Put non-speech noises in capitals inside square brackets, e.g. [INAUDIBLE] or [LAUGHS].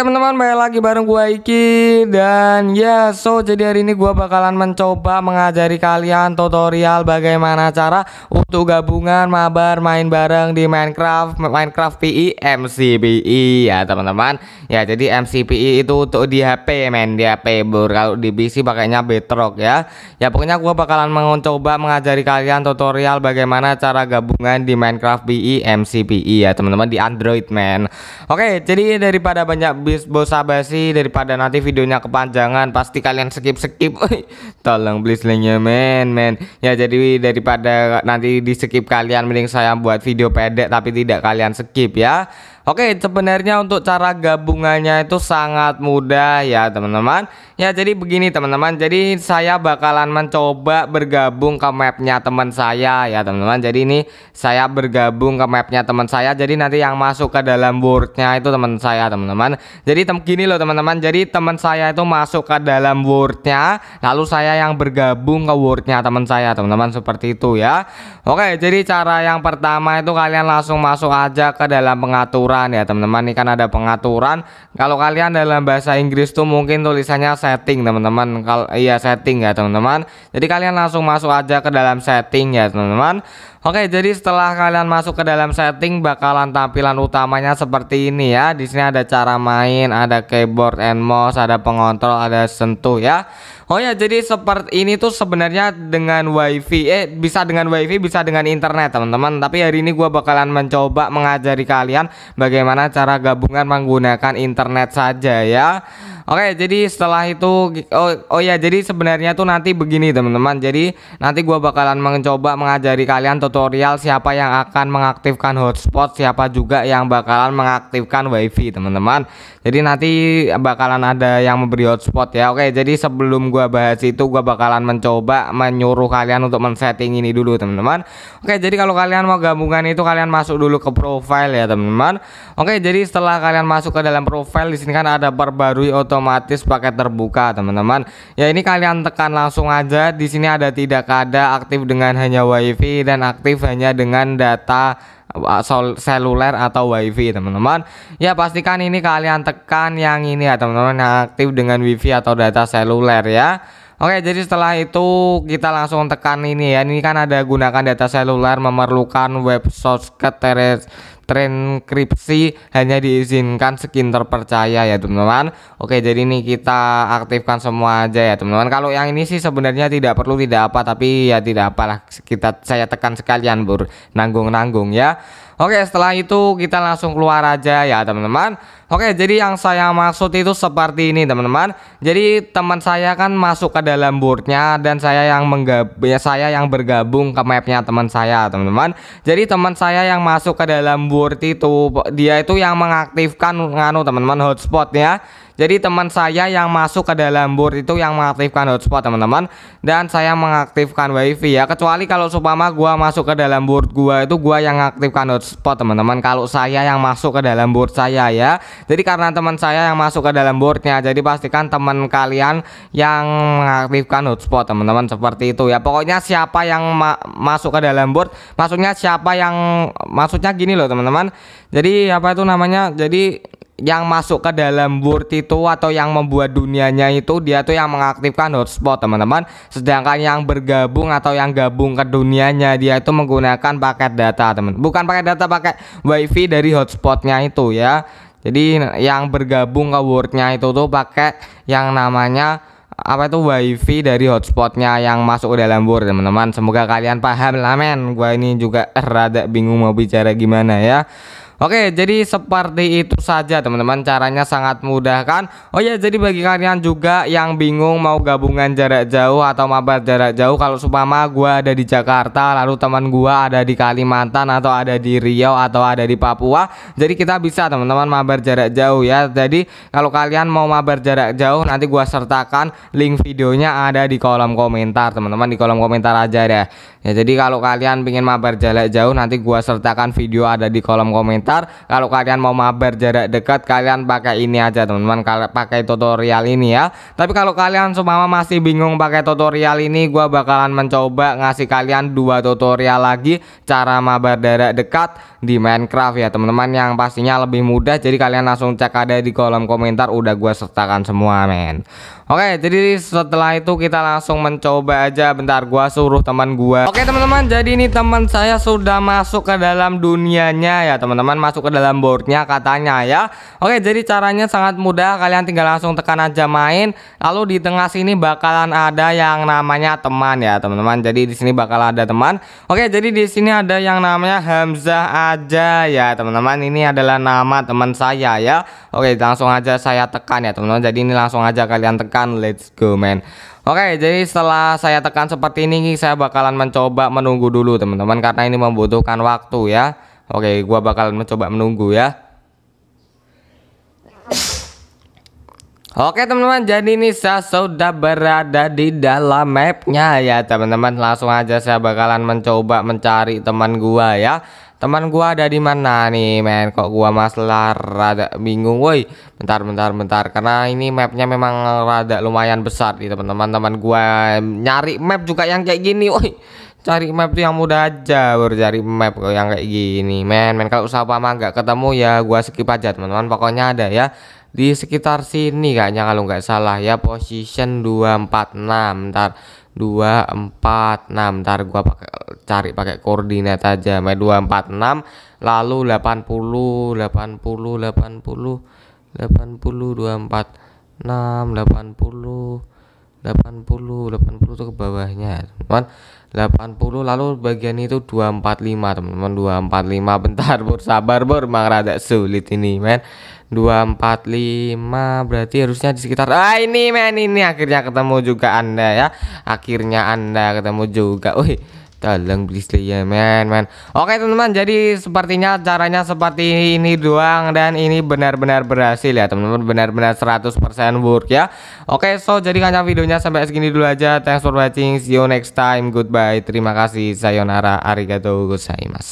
Teman-teman balik lagi bareng gue Iki Dan ya yeah, so jadi hari ini gue bakalan mencoba mengajari kalian tutorial bagaimana cara Untuk gabungan mabar main bareng di Minecraft Minecraft PI e, MCPI e, ya teman-teman Ya jadi MCPE itu untuk di HP main di HP bur Kalau di PC pakainya Bedrock ya Ya pokoknya gue bakalan mencoba mengajari kalian tutorial bagaimana cara gabungan di Minecraft PI e, MCPI ya teman-teman di Android man Oke jadi daripada banyak Bosa Basi daripada nanti videonya kepanjangan pasti kalian skip skip [LAUGHS] tolong please linknya men men ya jadi daripada nanti di skip kalian mending saya buat video pendek tapi tidak kalian skip ya Oke, sebenarnya untuk cara gabungannya itu sangat mudah ya, teman-teman. Ya, jadi begini teman-teman. Jadi saya bakalan mencoba bergabung ke mapnya teman saya ya, teman-teman. Jadi ini saya bergabung ke mapnya teman saya. Jadi nanti yang masuk ke dalam wordnya itu teman saya, teman-teman. Jadi tem gini loh, teman-teman. Jadi teman saya itu masuk ke dalam wordnya, lalu saya yang bergabung ke wordnya teman saya, teman-teman. Seperti itu ya. Oke, jadi cara yang pertama itu kalian langsung masuk aja ke dalam pengaturan pengaturan ya teman-teman ini kan ada pengaturan kalau kalian dalam bahasa Inggris tuh mungkin tulisannya setting teman-teman kalau iya setting ya teman-teman jadi kalian langsung masuk aja ke dalam setting ya teman-teman Oke, jadi setelah kalian masuk ke dalam setting bakalan tampilan utamanya seperti ini ya. Di sini ada cara main, ada keyboard and mouse, ada pengontrol, ada sentuh ya. Oh ya, jadi seperti ini tuh sebenarnya dengan WiFi, eh bisa dengan WiFi, bisa dengan internet teman-teman. Tapi hari ini gue bakalan mencoba mengajari kalian bagaimana cara gabungan menggunakan internet saja ya. Oke, jadi setelah itu oh, oh ya, jadi sebenarnya tuh nanti begini teman-teman. Jadi nanti gue bakalan mencoba mengajari kalian tutorial siapa yang akan mengaktifkan hotspot, siapa juga yang bakalan mengaktifkan wifi, teman-teman. Jadi nanti bakalan ada yang memberi hotspot ya. Oke, jadi sebelum gue bahas itu gue bakalan mencoba menyuruh kalian untuk men-setting ini dulu, teman-teman. Oke, jadi kalau kalian mau gabungan itu kalian masuk dulu ke profile ya, teman-teman. Oke, jadi setelah kalian masuk ke dalam profile di sini kan ada perbarui otomatis otomatis paket terbuka teman-teman ya ini kalian tekan langsung aja di sini ada tidak ada aktif dengan hanya wifi dan aktif hanya dengan data uh, seluler atau wifi teman-teman ya pastikan ini kalian tekan yang ini ya teman-teman yang aktif dengan wifi atau data seluler ya Oke jadi setelah itu kita langsung tekan ini ya ini kan ada gunakan data seluler memerlukan web source transkripsi hanya diizinkan skin terpercaya ya teman-teman oke jadi ini kita aktifkan semua aja ya teman-teman kalau yang ini sih sebenarnya tidak perlu tidak apa tapi ya tidak apalah kita saya tekan sekalian bur nanggung-nanggung ya Oke setelah itu kita langsung keluar aja ya teman-teman Oke jadi yang saya maksud itu seperti ini teman-teman Jadi teman saya kan masuk ke dalam boardnya Dan saya yang menggab ya, saya yang bergabung ke mapnya teman saya teman-teman Jadi teman saya yang masuk ke dalam board Worth itu dia itu yang mengaktifkan nganu teman-teman hotspot ya jadi teman saya yang masuk ke dalam board itu yang mengaktifkan hotspot teman-teman dan saya mengaktifkan wifi ya kecuali kalau supama gua masuk ke dalam board gua itu gua yang mengaktifkan hotspot teman-teman kalau saya yang masuk ke dalam board saya ya jadi karena teman saya yang masuk ke dalam boardnya jadi pastikan teman kalian yang mengaktifkan hotspot teman-teman seperti itu ya pokoknya siapa yang ma masuk ke dalam board maksudnya siapa yang maksudnya gini loh teman-teman jadi apa itu namanya jadi yang masuk ke dalam world itu atau yang membuat dunianya itu dia tuh yang mengaktifkan hotspot teman-teman sedangkan yang bergabung atau yang gabung ke dunianya dia itu menggunakan paket data teman bukan paket data pakai wifi dari hotspotnya itu ya jadi yang bergabung ke wordnya itu tuh pakai yang namanya apa itu wifi dari hotspotnya yang masuk ke dalam word teman-teman semoga kalian paham lah men gua ini juga rada bingung mau bicara gimana ya Oke, jadi seperti itu saja teman-teman. Caranya sangat mudah kan? Oh ya, jadi bagi kalian juga yang bingung mau gabungan jarak jauh atau mabar jarak jauh kalau supama gue ada di Jakarta, lalu teman gue ada di Kalimantan atau ada di Riau atau ada di Papua. Jadi kita bisa teman-teman mabar jarak jauh ya. Jadi kalau kalian mau mabar jarak jauh nanti gue sertakan link videonya ada di kolom komentar teman-teman di kolom komentar aja deh. Ya jadi kalau kalian ingin mabar jarak jauh nanti gue sertakan video ada di kolom komentar komentar kalau kalian mau mabar jarak dekat kalian pakai ini aja teman-teman kalau pakai tutorial ini ya tapi kalau kalian semua masih bingung pakai tutorial ini gua bakalan mencoba ngasih kalian dua tutorial lagi cara mabar jarak dekat di Minecraft ya teman-teman yang pastinya lebih mudah jadi kalian langsung cek ada di kolom komentar udah gua sertakan semua men Oke, jadi setelah itu kita langsung mencoba aja. Bentar, gua suruh teman gua. Oke, teman-teman, jadi ini teman saya sudah masuk ke dalam dunianya ya, teman-teman masuk ke dalam boardnya katanya ya Oke jadi caranya sangat mudah kalian tinggal langsung tekan aja main lalu di tengah sini bakalan ada yang namanya teman ya teman-teman jadi di sini bakal ada teman Oke jadi di sini ada yang namanya Hamzah aja ya teman-teman ini adalah nama teman saya ya Oke langsung aja saya tekan ya teman-teman jadi ini langsung aja kalian tekan let's go man Oke, jadi setelah saya tekan seperti ini, saya bakalan mencoba menunggu dulu teman-teman karena ini membutuhkan waktu ya. Oke, gua bakal mencoba menunggu ya. Oke teman-teman, jadi ini saya sudah berada di dalam mapnya ya teman-teman. Langsung aja saya bakalan mencoba mencari teman gua ya. Teman gua ada di mana nih, men? Kok gua masalah rada bingung, woi. Bentar, bentar, bentar. Karena ini mapnya memang rada lumayan besar nih teman-teman. Teman gua nyari map juga yang kayak gini, woi cari map tuh yang mudah aja baru cari map yang kayak gini men men kalau usaha mah nggak ketemu ya gua skip aja teman-teman pokoknya ada ya di sekitar sini kayaknya kalau nggak salah ya position 246 ntar 246 ntar gua pakai cari pakai koordinat aja main 246 lalu 80 80 80 80 246 80 80 80 tuh ke bawahnya teman 80 lalu bagian itu 245 teman-teman 245 bentar bur sabar bur memang rada sulit ini men 245 berarti harusnya di sekitar ah ini men ini akhirnya ketemu juga anda ya akhirnya anda ketemu juga wih dalam Grizzly ya men men Oke teman-teman jadi sepertinya caranya seperti ini doang Dan ini benar-benar berhasil ya teman-teman Benar-benar 100% work ya Oke so jadi kancang videonya sampai segini dulu aja Thanks for watching See you next time Goodbye Terima kasih Sayonara Arigato gozaimasu